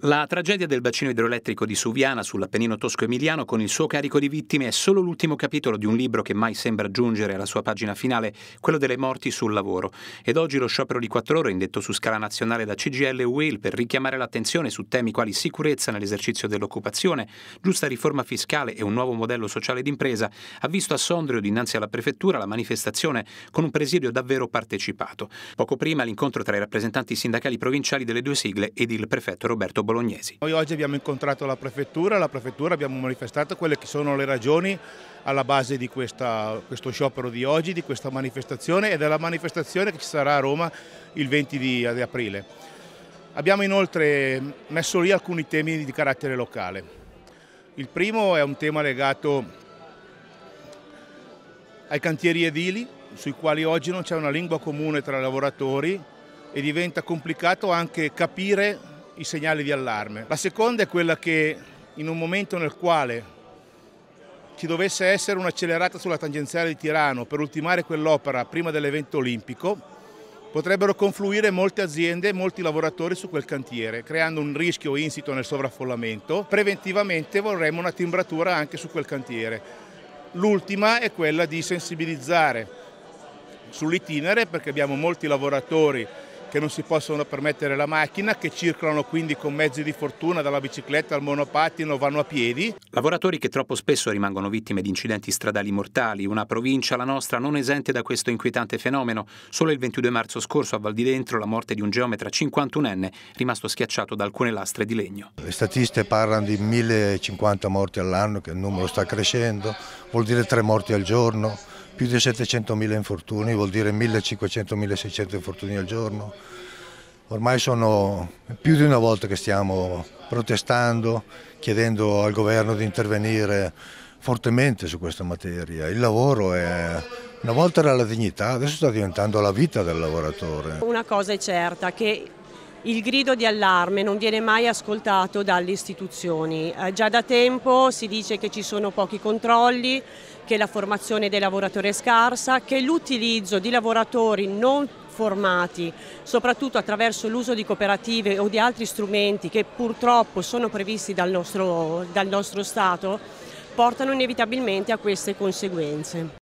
La tragedia del bacino idroelettrico di Suviana sull'Appennino tosco-emiliano con il suo carico di vittime è solo l'ultimo capitolo di un libro che mai sembra giungere alla sua pagina finale, quello delle morti sul lavoro. Ed oggi lo sciopero di quattro ore indetto su scala nazionale da CGL e UIL per richiamare l'attenzione su temi quali sicurezza nell'esercizio dell'occupazione, giusta riforma fiscale e un nuovo modello sociale d'impresa ha visto a Sondrio dinanzi alla prefettura la manifestazione con un presidio davvero partecipato. Poco prima l'incontro tra i rappresentanti sindacali provinciali delle due sigle ed il prefetto Roberto bolognesi. Noi oggi abbiamo incontrato la prefettura, la prefettura abbiamo manifestato quelle che sono le ragioni alla base di questa, questo sciopero di oggi, di questa manifestazione e della manifestazione che ci sarà a Roma il 20 di, di aprile. Abbiamo inoltre messo lì alcuni temi di carattere locale. Il primo è un tema legato ai cantieri edili, sui quali oggi non c'è una lingua comune tra lavoratori e diventa complicato anche capire i segnali di allarme. La seconda è quella che in un momento nel quale ci dovesse essere un'accelerata sulla tangenziale di Tirano per ultimare quell'opera prima dell'evento olimpico, potrebbero confluire molte aziende e molti lavoratori su quel cantiere, creando un rischio insito nel sovraffollamento. Preventivamente vorremmo una timbratura anche su quel cantiere. L'ultima è quella di sensibilizzare sull'itinere perché abbiamo molti lavoratori che non si possono permettere la macchina, che circolano quindi con mezzi di fortuna dalla bicicletta al monopattino, vanno a piedi. Lavoratori che troppo spesso rimangono vittime di incidenti stradali mortali, una provincia, la nostra, non esente da questo inquietante fenomeno. Solo il 22 marzo scorso a Val di Dentro la morte di un geometra 51enne rimasto schiacciato da alcune lastre di legno. Le statiste parlano di 1050 morti all'anno, che il numero sta crescendo, vuol dire tre morti al giorno più di 700.000 infortuni, vuol dire 1.500-1.600 infortuni al giorno. Ormai sono più di una volta che stiamo protestando, chiedendo al governo di intervenire fortemente su questa materia. Il lavoro è una volta era la dignità, adesso sta diventando la vita del lavoratore. Una cosa è certa, che il grido di allarme non viene mai ascoltato dalle istituzioni. Eh, già da tempo si dice che ci sono pochi controlli, che la formazione dei lavoratori è scarsa, che l'utilizzo di lavoratori non formati, soprattutto attraverso l'uso di cooperative o di altri strumenti che purtroppo sono previsti dal nostro, dal nostro Stato, portano inevitabilmente a queste conseguenze.